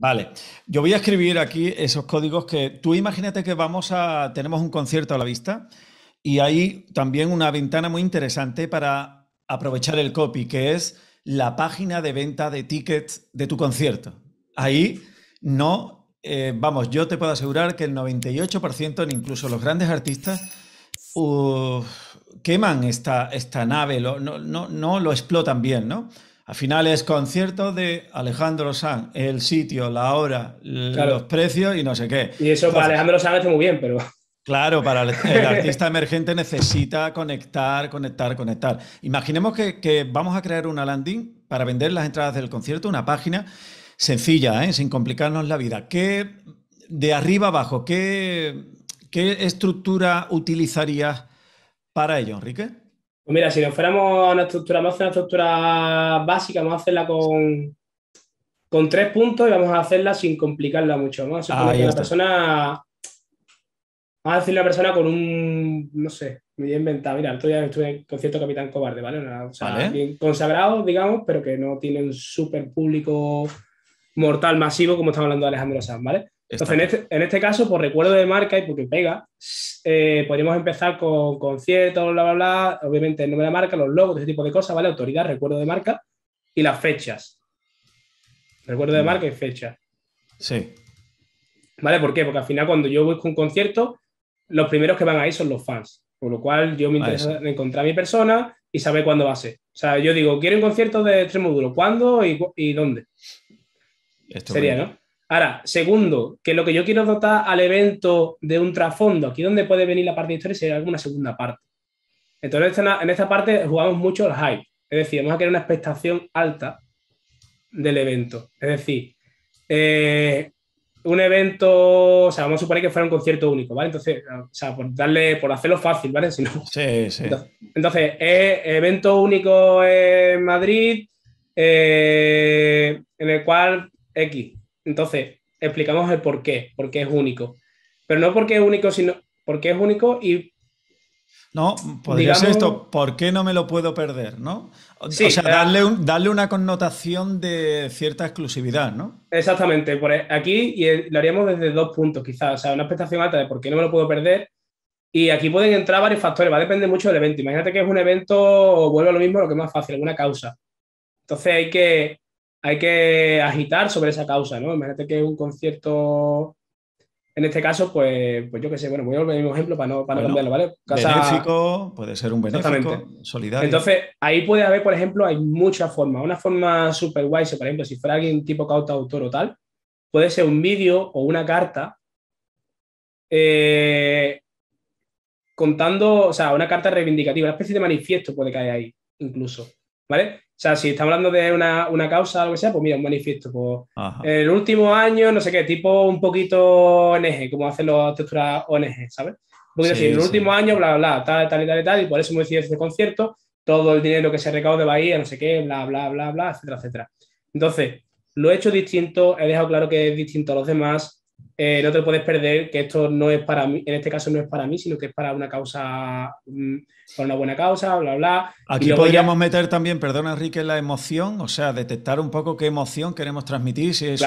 Vale, yo voy a escribir aquí esos códigos que tú imagínate que vamos a, tenemos un concierto a la vista y hay también una ventana muy interesante para aprovechar el copy, que es la página de venta de tickets de tu concierto. Ahí no, eh, vamos, yo te puedo asegurar que el 98%, incluso los grandes artistas, queman esta, esta nave, no, no lo explotan bien, ¿no? Al final es concierto de Alejandro San, el sitio, la hora, los precios y no sé qué. Y eso para Alejandro Sanz está muy bien, pero... Claro, para el, artista emergente necesita conectar, conectar, conectar. Imaginemos que, vamos a crear una landing para vender las entradas del concierto, una página sencilla, ¿eh? sin complicarnos la vida. ¿Qué, de arriba abajo, qué estructura utilizarías para ello, Enrique? Pues mira, si nos fuéramos a una estructura, vamos a una estructura básica, vamos a hacerla con, con tres puntos y vamos a hacerla sin complicarla mucho. Vamos a ah, que la persona. Vamos a decir una persona con un. No sé, me voy a Mira, el otro día estuve en concierto Capitán Cobarde, ¿vale? o sea, bien consagrado, digamos, pero que no tiene un súper público mortal masivo como estamos hablando Alejandro Sanz, ¿vale? Entonces, este, en este, caso, por recuerdo de marca y porque pega, eh, podríamos empezar con conciertos, bla, bla, bla, obviamente el nombre de marca, los logos, ese tipo de cosas, ¿vale? Autoridad, recuerdo de marca y las fechas. Recuerdo de mm. marca y fecha. Sí. ¿Vale? ¿Por qué? Porque al final cuando yo busco un concierto, los primeros que van ahí son los fans. Por lo cual yo me interesa encontrar a mi persona y saber cuándo va a ser. O sea, yo digo, quiero un concierto de Módulos, ¿Cuándo y, dónde? Sería, ¿no? Ahora, segundo, que lo que yo quiero dotar al evento de un trasfondo, aquí donde puede venir la parte de historia sería alguna segunda parte. Entonces, en esta parte jugamos mucho el hype, es decir, vamos a crear una expectación alta del evento. Es decir, eh, un evento, o sea, vamos a suponer que fuera un concierto único, ¿vale? Entonces, o sea, por darle, por hacerlo fácil, ¿vale? sí, sí. Entonces, evento único en Madrid, eh, en el cual X. Entonces, explicamos el por qué, por qué es único. Pero no porque es único, sino porque es único y... No, podría ser esto, ¿por qué no me lo puedo perder? ¿no? O, sea, darle, darle una connotación de cierta exclusividad, ¿no? Exactamente, por aquí y lo haríamos desde dos puntos quizás, o sea, una expectación alta de por qué no me lo puedo perder y aquí pueden entrar varios factores, va a depender mucho del evento. Imagínate que es un evento, vuelve a lo mismo, lo que es más fácil, alguna causa. Entonces hay que hay que agitar sobre esa causa, ¿no? Imagínate que un concierto, en este caso, pues, pues yo qué sé, bueno, voy a volver mi mismo ejemplo para no, cambiarlo, ¿vale? Casa... Benéfico, puede ser un benéfico, solidario. Entonces, ahí puede haber, por ejemplo, hay muchas formas. Una forma súper guay, por ejemplo, si fuera alguien tipo cauta autor o tal, puede ser un vídeo o una carta eh, contando, o sea, una carta reivindicativa, una especie de manifiesto puede caer ahí, incluso, ¿vale? O sea, si está hablando de una, una causa, algo que sea, pues mira, un manifiesto. Pues, el último año, no sé qué, tipo un poquito ONG, como hacen las texturas ONG, ¿sabes? Porque poquito el último año, bla, bla, tal, tal y tal y tal, y por eso me decidido este concierto, todo el dinero que se recaude va a ir, no sé qué, bla, bla, bla, bla, etcétera, etcétera. Entonces, lo he hecho distinto, he dejado claro que es distinto a los demás, eh, no te puedes perder, que esto no es para mí, en este caso no es para mí, sino que es para una causa, mm, para una buena causa, bla, bla. Aquí podríamos meter también, perdona Enrique, la emoción, o sea, detectar un poco qué emoción queremos transmitir, si es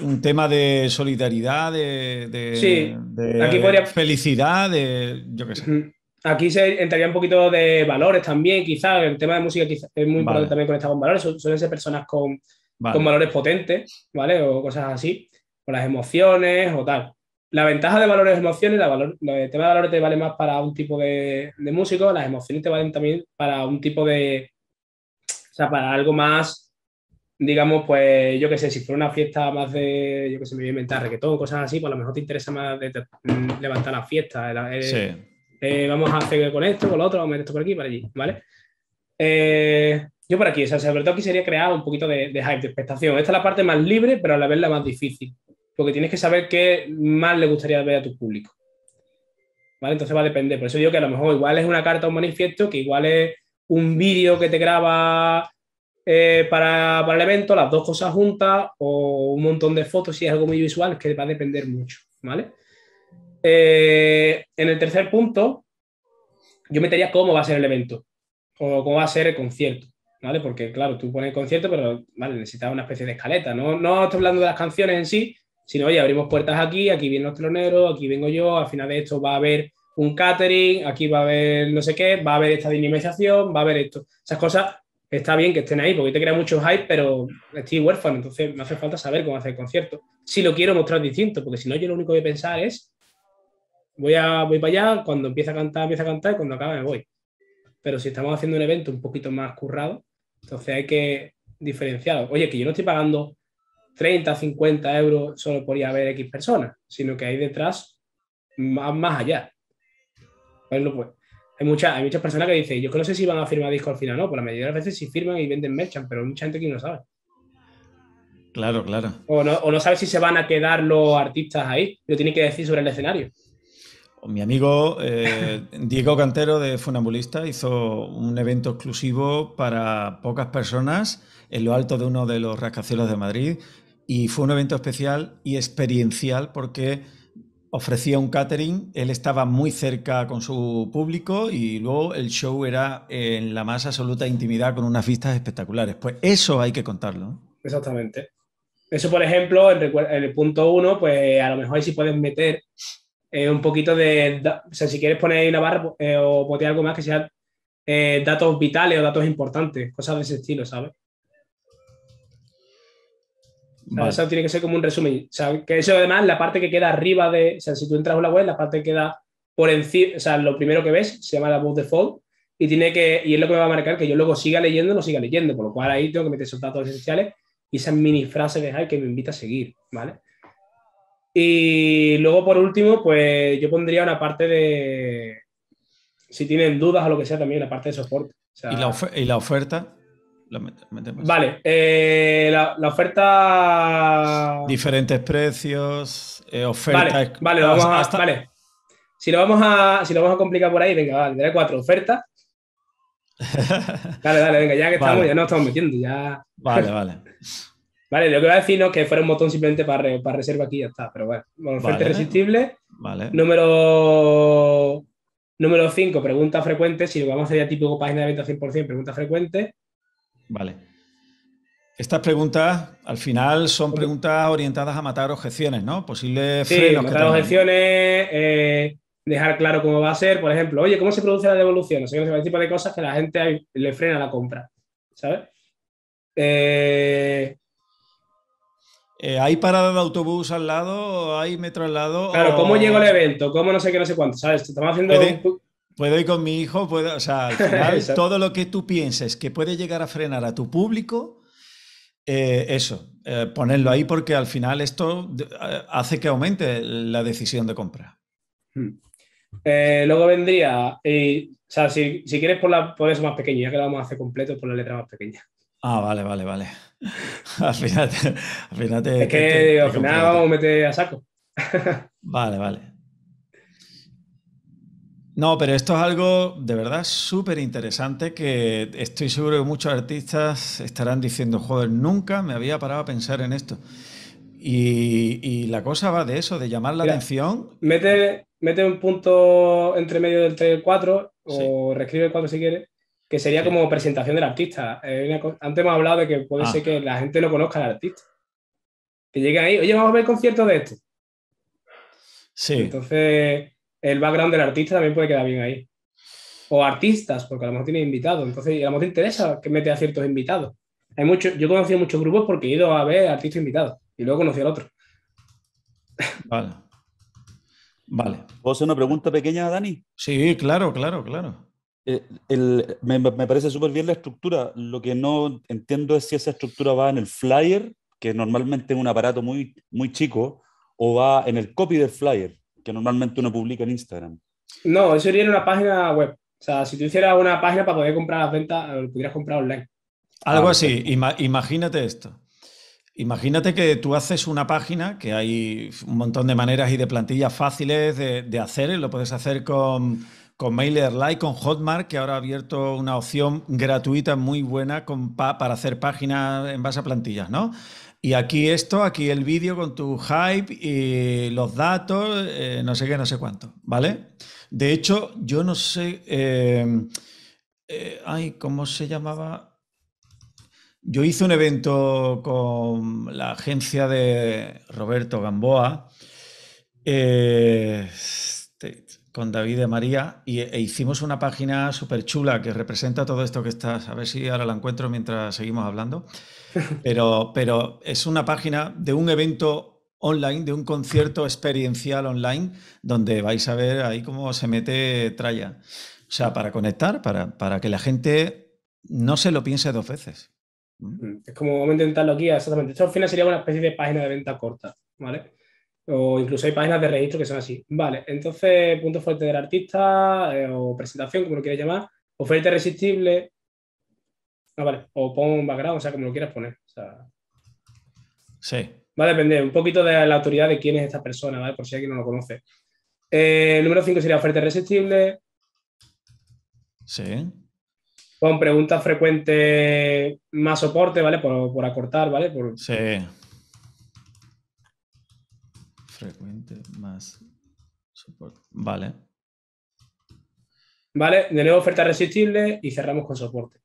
un tema de solidaridad, de, felicidad, de yo qué sé. Aquí se entraría un poquito de valores también, quizás. El tema de música es muy importante también conectar con valores. Suelen ser personas con, con valores potentes, ¿vale? O cosas así o las emociones o tal. La ventaja de valores emociones, la valor, el tema de valores te vale más para un tipo de, músico, las emociones te valen también para un tipo de, o sea, para algo más, digamos, pues yo qué sé, si fuera una fiesta más de, yo qué sé, me voy a inventar reggaetón, cosas así, pues a lo mejor te interesa más de, mm, levantar la fiesta. Eh, eh, vamos a hacer con esto, con lo otro, vamos a esto por aquí, por allí, ¿vale? Eh, yo por aquí, o sea, sobre todo sería crear un poquito de, de hype, de expectación. Esta es la parte más libre, pero a la vez la más difícil que tienes que saber qué más le gustaría ver a tu público. Entonces va a depender. Por eso digo que a lo mejor igual es una carta, o un manifiesto, que igual es un vídeo que te graba eh, para, para, el evento, las dos cosas juntas, o un montón de fotos si es algo muy visual, que va a depender mucho, ¿vale? Eh, en el tercer punto, yo metería cómo va a ser el evento, o cómo va a ser el concierto, ¿vale? Porque, claro, tú pones el concierto, pero, vale, necesitas una especie de escaleta, no, no estoy hablando de las canciones en sí, si no, oye, abrimos puertas aquí, aquí vienen los teloneros, aquí vengo yo, al final de esto va a haber un catering, aquí va a haber no sé qué, va a haber esta dinamización, va a haber esto. Esas cosas está bien que estén ahí, porque te crea mucho hype, pero estoy huérfano, entonces me hace falta saber cómo hacer el concierto. Si lo quiero mostrar distinto, porque si no, yo lo único que voy a pensar es, voy, a, voy para allá, cuando empieza a cantar, empieza a cantar, y cuando acabe me voy. Pero si estamos haciendo un evento un poquito más currado, entonces hay que diferenciarlo. Oye, que yo no estoy pagando 30, 50 euros solo podría haber X personas, sino que hay detrás más, más allá. Pues pues, hay, mucha, hay muchas personas que dicen, yo que no sé si van a firmar disco al final, no, por la mayoría de las veces sí firman y venden merchan, pero hay mucha gente que no sabe. Claro, claro. O no, sabe si se van a quedar los artistas ahí, lo tiene que decir sobre el escenario. Mi amigo eh, Diego Cantero de Funambulista hizo un evento exclusivo para pocas personas en lo alto de uno de los rascacielos de Madrid y fue un evento especial y experiencial porque ofrecía un catering, él estaba muy cerca con su público y luego el show era en la más absoluta intimidad con unas vistas espectaculares. Pues eso hay que contarlo. Exactamente. Eso, por ejemplo, en el, punto uno, pues a lo mejor ahí sí puedes meter eh, un poquito de, o sea, si quieres poner una barra eh, o poner algo más que sea eh, datos vitales o datos importantes, cosas de ese estilo, ¿sabes? Eso tiene que ser como un resumen. O que eso además, la parte que queda arriba de, o sea, si tú entras a la web, la parte que queda por encima, o sea, lo primero que ves se llama la voz default y tiene que, y es lo que me va a marcar que yo luego siga leyendo o no siga leyendo, por lo cual ahí tengo que meter esos datos esenciales y esas mini frases de que me invita a seguir, ¿vale? Y luego, por último, pues yo pondría una parte de, si tienen dudas o lo que sea, también la parte de soporte. ¿Y, la ¿Y la oferta? vale, eh, la, oferta. Diferentes precios, eh, ofertas Vale, vale, lo vamos a, vale. Si lo, vamos a, si lo vamos a complicar por ahí, venga, vale, daré cuatro ofertas. dale, dale, venga, ya que estamos, ya nos estamos metiendo, ya. Vale, vale. Vale, lo que voy a decir no que fuera un botón simplemente para, para reserva aquí y ya está, pero bueno, oferta irresistible. Vale. Número número 5, preguntas frecuentes. Si lo vamos a hacer ya típico página de venta 100%, preguntas frecuentes. Vale. Estas preguntas, al final, son preguntas orientadas a matar objeciones, ¿no? Posibles sí, Matar objeciones, eh, dejar claro cómo va a ser. Por ejemplo, oye, ¿cómo se produce la devolución? O sea, ese tipo de cosas que la gente le frena la compra, ¿sabes? Eh, eh, ¿Hay parada de autobús al lado? ¿Hay metro al lado? Claro, ¿cómo llegó el evento? ¿Cómo no sé qué, no sé cuánto? ¿Sabes? Estamos haciendo... Puedo ir con mi hijo, puedo, o sea, todo lo que tú pienses que puede llegar a frenar a tu público, eh, eso, eh, ponerlo ahí porque al final esto eh, hace que aumente la decisión de compra. Hmm. luego vendría, y, o sea, si, quieres por, la, por eso más pequeño, ya que lo vamos a hacer completo por la letra más pequeña. Ah, vale, vale, vale. al final, Es que al final vamos a meter a saco. vale, vale. No, pero esto es algo de verdad súper interesante que estoy seguro que muchos artistas estarán diciendo, joder, nunca me había parado a pensar en esto. Y, la cosa va de eso, de llamar la atención. Mete, mete, un punto entre medio del 3 y el 4, o reescribe el 4 si quieres, que sería como presentación del artista. Eh, antes hemos hablado de que puede ah. ser que la gente no conozca al artista. Que llegue ahí, oye, vamos a ver el concierto de este. Sí. Entonces, el background del artista también puede quedar bien ahí. O artistas, porque a lo mejor tiene invitados. Entonces, a lo mejor te interesa que mete a ciertos invitados. Hay mucho, yo conocí muchos grupos porque he ido a ver artistas invitados y luego conocí al otro. Vale. Vale. ¿Puedo hacer una pregunta pequeña, Dani? Sí, claro, claro, claro. Eh, me, parece súper bien la estructura. Lo que no entiendo es si esa estructura va en el flyer, que normalmente es un aparato muy, muy chico, o va en el copy del flyer que normalmente uno publica en Instagram. No, eso sería en una página web. O sea, si tú hicieras una página para poder comprar las ventas, eh, pudieras comprar online. Algo ah, así. imagínate esto. Imagínate que tú haces una página, que hay un montón de maneras y de plantillas fáciles de, hacer, ¿eh? lo puedes hacer con, Mailer MailerLite, con Hotmart, que ahora ha abierto una opción gratuita muy buena para hacer páginas en base a plantillas, ¿no? Y aquí esto, aquí el vídeo con tu hype y los datos, eh, no sé qué, no sé cuánto, ¿vale? De hecho, yo no sé, eh, eh, ay, ¿cómo se llamaba? Yo hice un evento con la agencia de Roberto Gamboa. Este, con David y María y, e hicimos una página súper chula que representa todo esto que estás, a ver si ahora la encuentro mientras seguimos hablando, pero, pero es una página de un evento online, de un concierto experiencial online, donde vais a ver ahí cómo se mete Traya. O sea, para conectar, para, para que la gente no se lo piense dos veces. Mm, es como vamos a intentarlo aquí, exactamente. Esto al final sería una especie de página de venta corta, ¿vale? o incluso hay páginas de registro que son así. Vale, entonces, punto fuerte del artista eh, o presentación, como lo quieras llamar, oferta irresistible, ah, vale, o pon un background, o sea, como lo quieras poner. sí. Va a depender un poquito de la autoridad de quién es esta persona, ¿vale? Por si alguien no lo conoce. Eh, número 5 sería oferta irresistible. Sí. Pon preguntas frecuentes, más soporte, ¿vale? Por, acortar, ¿vale? Por, sí frecuente más soporte. Vale. Vale, de nuevo oferta resistible y cerramos con soporte.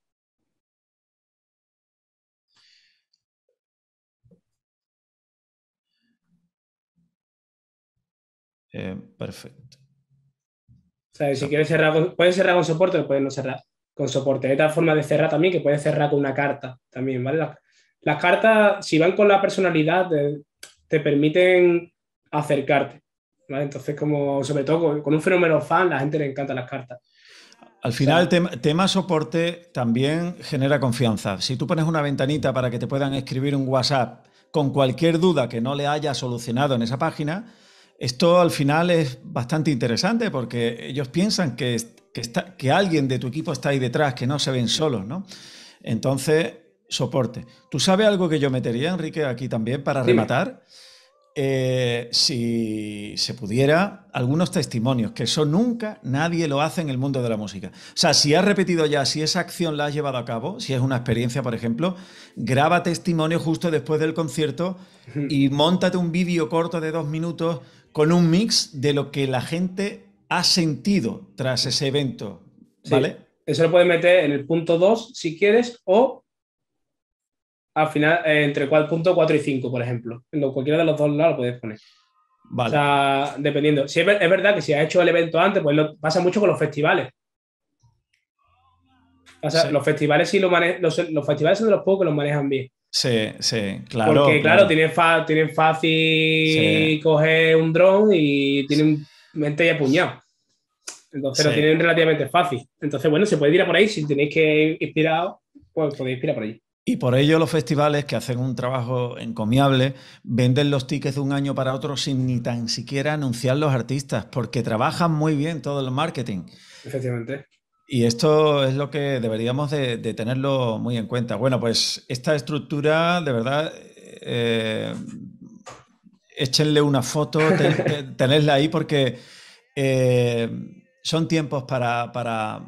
Eh, perfecto. O sea, si quieres cerrar pueden cerrar con soporte o pueden no cerrar con soporte. Hay otra forma de cerrar también que puedes cerrar con una carta también, ¿vale? Las, cartas, si van con la personalidad, eh, te permiten acercarte. Entonces, como sobre todo con, un fenómeno fan, la gente le encanta las cartas. Al final, tema, tema, soporte también genera confianza. Si tú pones una ventanita para que te puedan escribir un WhatsApp con cualquier duda que no le haya solucionado en esa página, esto al final es bastante interesante porque ellos piensan que, que, alguien de tu equipo está ahí detrás, que no se ven solos, ¿no? Entonces, soporte. ¿Tú sabes algo que yo metería, Enrique, aquí también para rematar? Eh, si se pudiera, algunos testimonios, que eso nunca nadie lo hace en el mundo de la música. O sea, si has repetido ya, si esa acción la has llevado a cabo, si es una experiencia, por ejemplo, graba testimonio justo después del concierto y montate un vídeo corto de dos minutos con un mix de lo que la gente ha sentido tras ese evento. ¿Vale? Eso lo puedes meter en el punto 2 si quieres o al final, eh, entre cuál punto 4 y 5, por ejemplo. En cualquiera de los dos lados lo puedes poner. O sea, dependiendo. Si es, verdad que si has hecho el evento antes, pues pasa mucho con los festivales. O sea, los festivales sí los, festivales son de los pocos que los manejan bien. Sí, sí, claro. Porque, claro, Tienen, fácil coger un dron y tienen mente y apuñado. Entonces lo tienen relativamente fácil. Entonces, bueno, se puede ir a por ahí. Si tenéis que ir inspirado, pues podéis ir a por ahí. Y por ello los festivales que hacen un trabajo encomiable venden los tickets de un año para otro sin ni tan siquiera anunciar los artistas, porque trabajan muy bien todo el marketing. Efectivamente. Y esto es lo que deberíamos de, tenerlo muy en cuenta. Bueno, pues esta estructura, de verdad, eh, échenle una foto, ten, ahí porque eh, son tiempos para,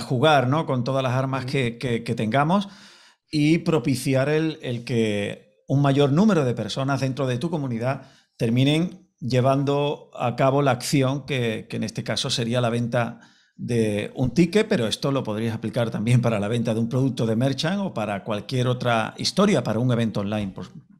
jugar ¿no? con todas las armas que, que tengamos y propiciar el, que un mayor número de personas dentro de tu comunidad terminen llevando a cabo la acción que, que en este caso sería la venta de un ticket, pero esto lo podrías aplicar también para la venta de un producto de merchant o para cualquier otra historia, para un evento online, por,